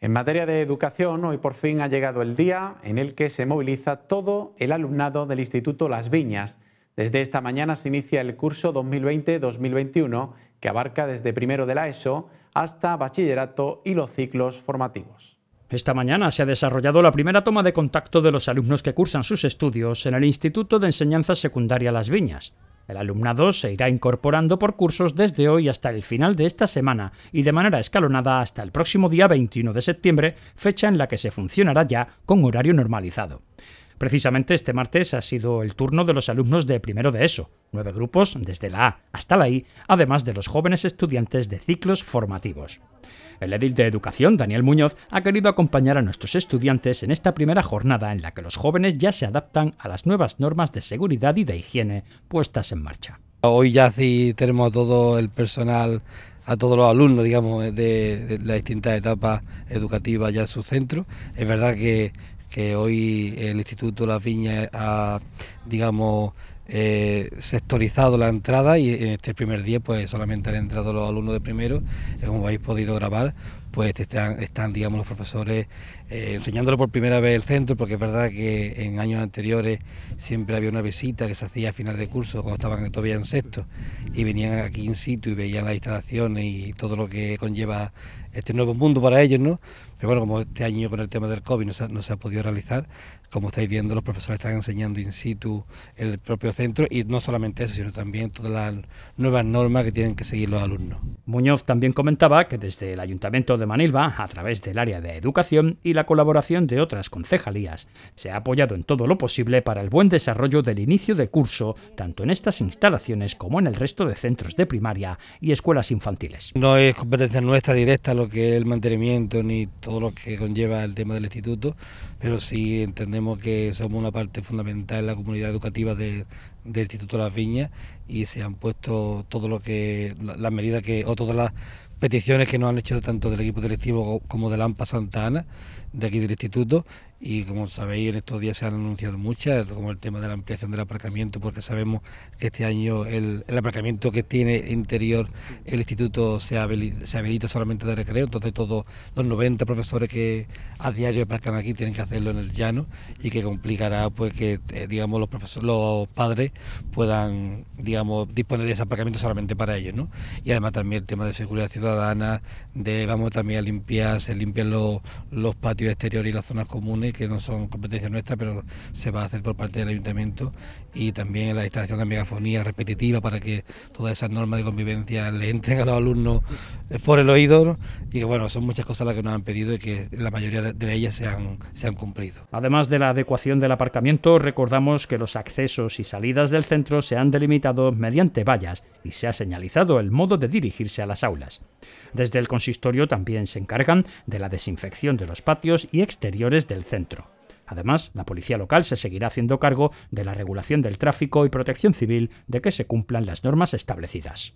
En materia de educación, hoy por fin ha llegado el día en el que se moviliza todo el alumnado del Instituto Las Viñas. Desde esta mañana se inicia el curso 2020-2021 que abarca desde primero de la ESO hasta bachillerato y los ciclos formativos. Esta mañana se ha desarrollado la primera toma de contacto de los alumnos que cursan sus estudios en el Instituto de Enseñanza Secundaria Las Viñas. El alumnado se irá incorporando por cursos desde hoy hasta el final de esta semana y de manera escalonada hasta el próximo día 21 de septiembre, fecha en la que se funcionará ya con horario normalizado. Precisamente este martes ha sido el turno de los alumnos de primero de ESO, nueve grupos desde la A hasta la I, además de los jóvenes estudiantes de ciclos formativos. El edil de Educación, Daniel Muñoz, ha querido acompañar a nuestros estudiantes en esta primera jornada en la que los jóvenes ya se adaptan a las nuevas normas de seguridad y de higiene puestas en marcha. Hoy ya sí tenemos a todo el personal, a todos los alumnos, digamos, de, las distintas etapas educativas ya en su centro. Es verdad que, que hoy el Instituto La Viña, ha, digamos, eh, sectorizado la entrada y en este primer día pues solamente han entrado los alumnos de primero, eh, como habéis podido grabar, pues este están, digamos los profesores eh, enseñándolo por primera vez el centro, porque es verdad que en años anteriores siempre había una visita que se hacía a final de curso cuando estaban todavía en sexto y venían aquí in situ y veían las instalaciones y todo lo que conlleva este nuevo mundo para ellos, ¿no? Pero bueno, como este año con el tema del COVID no se, no se ha podido realizar, como estáis viendo, los profesores están enseñando in situ el propio centro y no solamente eso, sino también todas las nuevas normas que tienen que seguir los alumnos. Muñoz también comentaba que desde el Ayuntamiento de Manilva, a través del área de educación y la colaboración de otras concejalías, se ha apoyado en todo lo posible para el buen desarrollo del inicio de curso, tanto en estas instalaciones como en el resto de centros de primaria y escuelas infantiles. No es competencia nuestra directa lo que es el mantenimiento ni todo lo que conlleva el tema del instituto, pero sí entendemos que somos una parte fundamental en la comunidad educativa de, del Instituto de las Viñas y se han puesto todo lo que las medidas que o todas las peticiones que nos han hecho tanto del equipo directivo como de la AMPA Santa Ana de aquí del instituto y como sabéis en estos días se han anunciado muchas, como el tema de la ampliación del aparcamiento, porque sabemos que este año el, aparcamiento que tiene interior el instituto se habilita, solamente de recreo, entonces todos los 90 profesores que a diario aparcan aquí tienen que hacerlo en el llano y que complicará pues que eh, digamos los profesores, los padres puedan digamos disponer de ese aparcamiento solamente para ellos, Y además también el tema de seguridad ciudadana, de vamos también a limpiar, los patios exteriores y las zonas comunes que no son competencia nuestra, pero se va a hacer por parte del ayuntamiento y también la instalación de megafonía repetitiva para que todas esas normas de convivencia le entren a los alumnos eh, por el oído. Y que bueno, son muchas cosas las que nos han pedido y que la mayoría de ellas se han cumplido. Además de la adecuación del aparcamiento, recordamos que los accesos y salidas del centro se han delimitado mediante vallas y se ha señalizado el modo de dirigirse a las aulas. Desde el consistorio también se encargan de la desinfección de los patios y exteriores del centro Además, la policía local se seguirá haciendo cargo de la regulación del tráfico y protección civil de que se cumplan las normas establecidas.